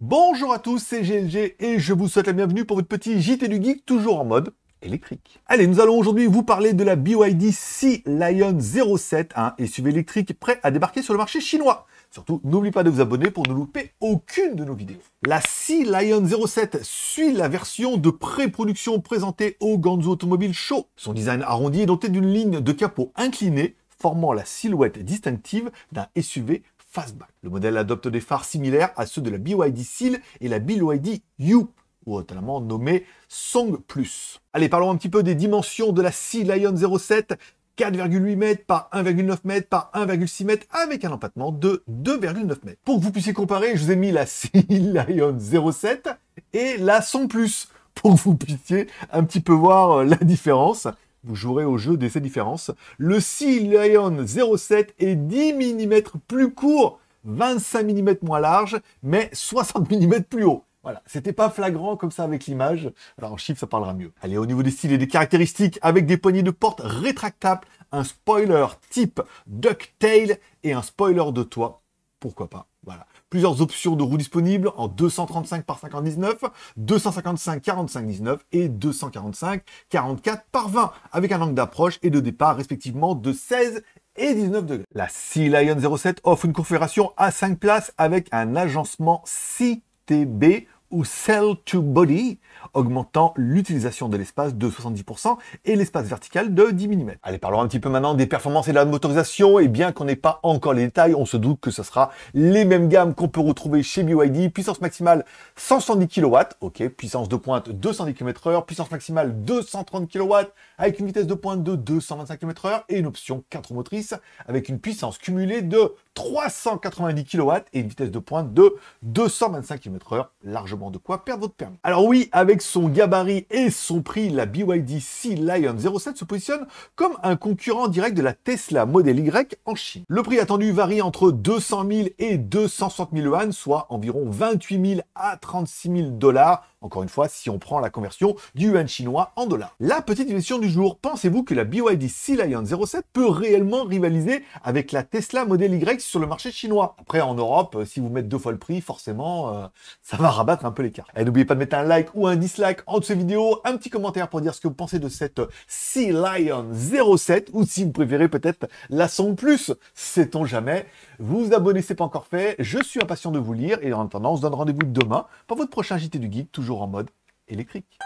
Bonjour à tous, c'est GLG et je vous souhaite la bienvenue pour votre petit JT du Geek, toujours en mode électrique. Allez, nous allons aujourd'hui vous parler de la BYD Sea Lion 07, un hein, SUV électrique prêt à débarquer sur le marché chinois. Surtout, n'oubliez pas de vous abonner pour ne louper aucune de nos vidéos. La Sea Lion 07 suit la version de pré-production présentée au Ganzo Automobile Show. Son design arrondi est doté d'une ligne de capot inclinée formant la silhouette distinctive d'un SUV le modèle adopte des phares similaires à ceux de la BYD Seal et la BYD You, ou notamment nommée Song Plus. Allez, parlons un petit peu des dimensions de la Sea Lion 07. 4,8 mètres par 1,9 mètres par 1,6 mètres avec un empattement de 2,9 mètres. Pour que vous puissiez comparer, je vous ai mis la C Lion 07 et la Song Plus pour que vous puissiez un petit peu voir euh, la différence vous jouerez au jeu des différences. Le Sea Lion 07 est 10 mm plus court, 25 mm moins large, mais 60 mm plus haut. Voilà, c'était pas flagrant comme ça avec l'image. Alors en chiffres, ça parlera mieux. Allez, au niveau des styles et des caractéristiques, avec des poignées de porte rétractables, un spoiler type ducktail et un spoiler de toit pourquoi pas. Voilà. Plusieurs options de roues disponibles en 235 par 59, 255 45 19 et 245 44 par 20 avec un angle d'approche et de départ respectivement de 16 et 19 degrés. La Sea Lion 07 offre une configuration à 5 places avec un agencement CTB ou Cell to Body, augmentant l'utilisation de l'espace de 70% et l'espace vertical de 10 mm. Allez, parlons un petit peu maintenant des performances et de la motorisation, et bien qu'on n'ait pas encore les détails, on se doute que ce sera les mêmes gammes qu'on peut retrouver chez BYD, puissance maximale 170 kW, ok, puissance de pointe 210 km h puissance maximale 230 kW, avec une vitesse de pointe de 225 km h et une option 4 motrices, avec une puissance cumulée de 390 kW et une vitesse de pointe de 225 km/h, largement de quoi perdre votre permis. Alors oui, avec son gabarit et son prix, la BYD Sea Lion 07 se positionne comme un concurrent direct de la Tesla Model Y en Chine. Le prix attendu varie entre 200 000 et 260 000 yuan, soit environ 28 000 à 36 000 dollars encore une fois, si on prend la conversion du yuan chinois en dollars. La petite question du jour, pensez-vous que la BYD Sea Lion 07 peut réellement rivaliser avec la Tesla Model Y sur le marché chinois Après, en Europe, euh, si vous mettez deux fois le prix, forcément, euh, ça va rabattre un peu l'écart. Et n'oubliez pas de mettre un like ou un dislike en dessous de cette vidéo, un petit commentaire pour dire ce que vous pensez de cette Sea Lion 07, ou si vous préférez peut-être la son plus, sait-on jamais. Vous vous abonnez, c'est pas encore fait, je suis impatient de vous lire, et en attendant, on se donne rendez-vous demain pour votre prochain JT du Geek, toujours en mode électrique.